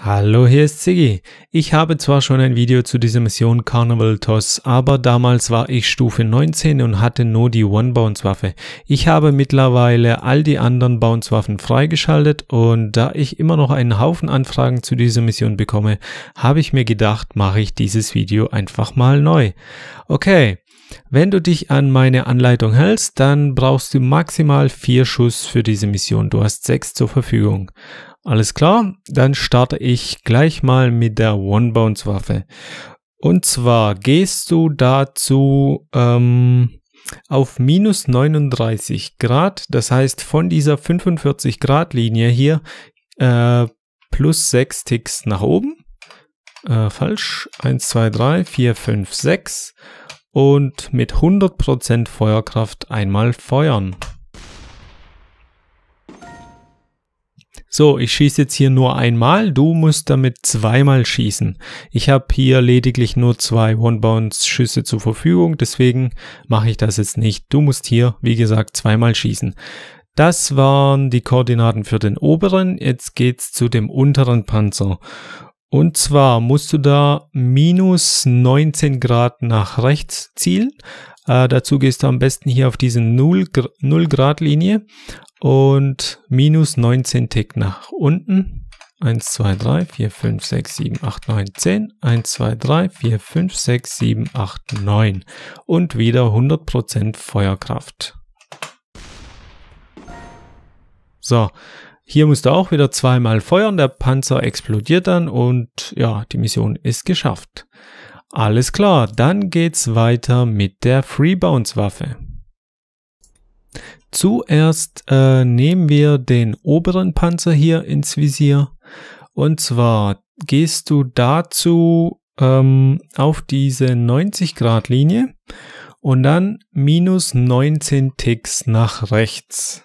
Hallo, hier ist Ziggy. Ich habe zwar schon ein Video zu dieser Mission Carnival Toss, aber damals war ich Stufe 19 und hatte nur die One Bounce Waffe. Ich habe mittlerweile all die anderen Bounce Waffen freigeschaltet und da ich immer noch einen Haufen Anfragen zu dieser Mission bekomme, habe ich mir gedacht, mache ich dieses Video einfach mal neu. Okay, wenn du dich an meine Anleitung hältst, dann brauchst du maximal vier Schuss für diese Mission. Du hast sechs zur Verfügung. Alles klar, dann starte ich gleich mal mit der One-Bounce-Waffe. Und zwar gehst du dazu ähm, auf minus 39 Grad, das heißt von dieser 45 Grad Linie hier äh, plus 6 Ticks nach oben. Äh, falsch, 1, 2, 3, 4, 5, 6 und mit 100% Feuerkraft einmal feuern. So, ich schieße jetzt hier nur einmal, du musst damit zweimal schießen. Ich habe hier lediglich nur zwei One-Bounce-Schüsse zur Verfügung, deswegen mache ich das jetzt nicht. Du musst hier, wie gesagt, zweimal schießen. Das waren die Koordinaten für den oberen, jetzt geht's zu dem unteren Panzer. Und zwar musst du da minus 19 Grad nach rechts zielen. Äh, dazu gehst du am besten hier auf diese 0, 0 Grad Linie und minus 19 Tick nach unten. 1, 2, 3, 4, 5, 6, 7, 8, 9, 10. 1, 2, 3, 4, 5, 6, 7, 8, 9. Und wieder 100% Feuerkraft. So, hier musst du auch wieder zweimal feuern, der Panzer explodiert dann und ja, die Mission ist geschafft. Alles klar, dann geht's weiter mit der Freebounce-Waffe. Zuerst äh, nehmen wir den oberen Panzer hier ins Visier. Und zwar gehst du dazu ähm, auf diese 90 Grad Linie und dann minus 19 Ticks nach rechts.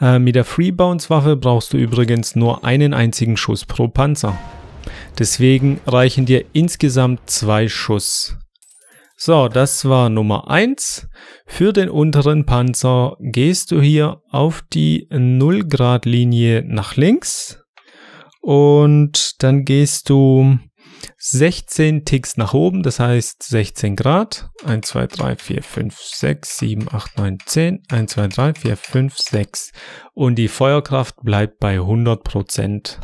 Äh, mit der Freebounce-Waffe brauchst du übrigens nur einen einzigen Schuss pro Panzer. Deswegen reichen dir insgesamt zwei Schuss. So, das war Nummer eins. Für den unteren Panzer gehst du hier auf die 0 Grad Linie nach links und dann gehst du 16 Ticks nach oben, das heißt 16 Grad. 1, 2, 3, 4, 5, 6, 7, 8, 9, 10. 1, 2, 3, 4, 5, 6. Und die Feuerkraft bleibt bei 100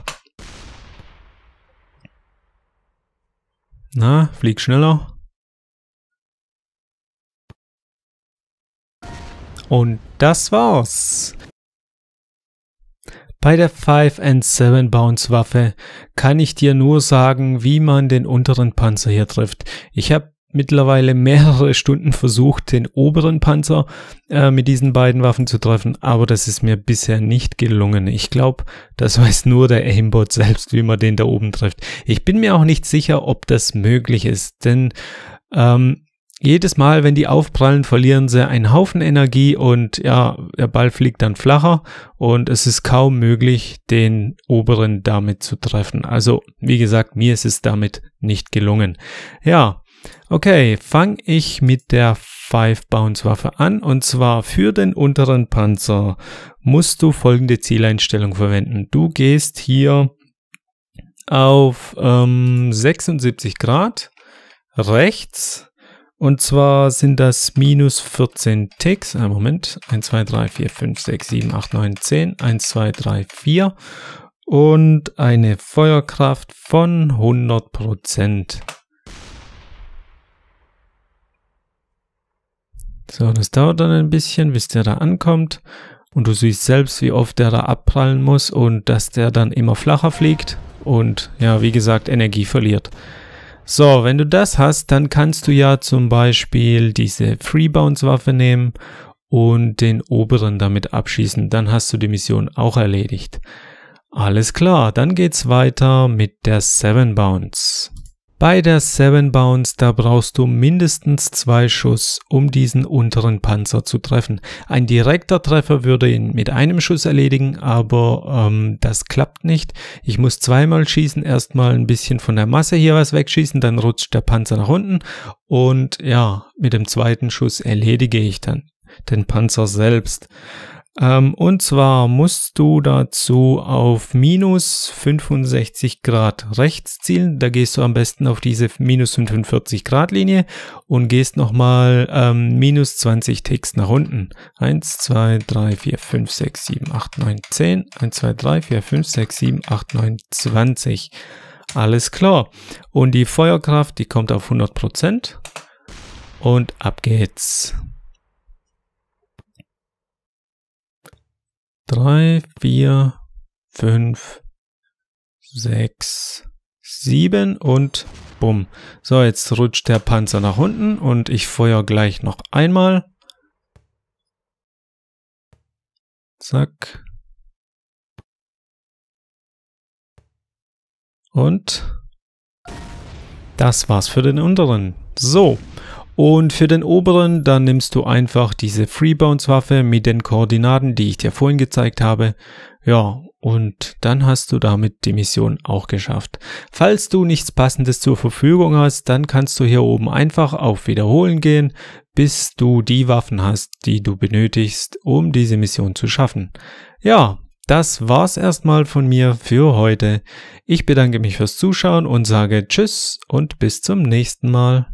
Na, flieg schneller. Und das war's. Bei der 5 and 7 Bounce Waffe kann ich dir nur sagen, wie man den unteren Panzer hier trifft. Ich habe mittlerweile mehrere Stunden versucht, den oberen Panzer äh, mit diesen beiden Waffen zu treffen, aber das ist mir bisher nicht gelungen. Ich glaube, das weiß nur der Aimbot selbst, wie man den da oben trifft. Ich bin mir auch nicht sicher, ob das möglich ist, denn ähm, jedes Mal, wenn die aufprallen, verlieren sie einen Haufen Energie und ja, der Ball fliegt dann flacher und es ist kaum möglich, den oberen damit zu treffen. Also, wie gesagt, mir ist es damit nicht gelungen. Ja, okay, fange ich mit der Five Bounce Waffe an und zwar für den unteren Panzer musst du folgende Zieleinstellung verwenden. Du gehst hier auf ähm, 76 Grad rechts und zwar sind das minus 14 Ticks. Ein äh, Moment. 1, 2, 3, 4, 5, 6, 7, 8, 9, 10. 1, 2, 3, 4. Und eine Feuerkraft von 100 So, das dauert dann ein bisschen, bis der da ankommt. Und du siehst selbst, wie oft der da abprallen muss und dass der dann immer flacher fliegt und ja, wie gesagt, Energie verliert. So, wenn du das hast, dann kannst du ja zum Beispiel diese Freebounce-Waffe nehmen und den oberen damit abschießen. Dann hast du die Mission auch erledigt. Alles klar, dann geht's weiter mit der Seven Bounce. Bei der Seven Bounce, da brauchst du mindestens zwei Schuss, um diesen unteren Panzer zu treffen. Ein direkter Treffer würde ihn mit einem Schuss erledigen, aber ähm, das klappt nicht. Ich muss zweimal schießen, erstmal ein bisschen von der Masse hier was wegschießen, dann rutscht der Panzer nach unten und ja, mit dem zweiten Schuss erledige ich dann den Panzer selbst. Ähm, und zwar musst du dazu auf minus 65 Grad rechts zielen. Da gehst du am besten auf diese minus 45 Grad Linie und gehst nochmal ähm, minus 20 Ticks nach unten. 1, 2, 3, 4, 5, 6, 7, 8, 9, 10. 1, 2, 3, 4, 5, 6, 7, 8, 9, 20. Alles klar. Und die Feuerkraft, die kommt auf 100% und ab geht's. 3, 4, 5, 6, 7 und bumm. So, jetzt rutscht der Panzer nach unten und ich feuer gleich noch einmal. Zack. Und das war's für den unteren. So, und für den oberen, dann nimmst du einfach diese Freebounce-Waffe mit den Koordinaten, die ich dir vorhin gezeigt habe. Ja, und dann hast du damit die Mission auch geschafft. Falls du nichts passendes zur Verfügung hast, dann kannst du hier oben einfach auf Wiederholen gehen, bis du die Waffen hast, die du benötigst, um diese Mission zu schaffen. Ja, das war's erstmal von mir für heute. Ich bedanke mich fürs Zuschauen und sage Tschüss und bis zum nächsten Mal.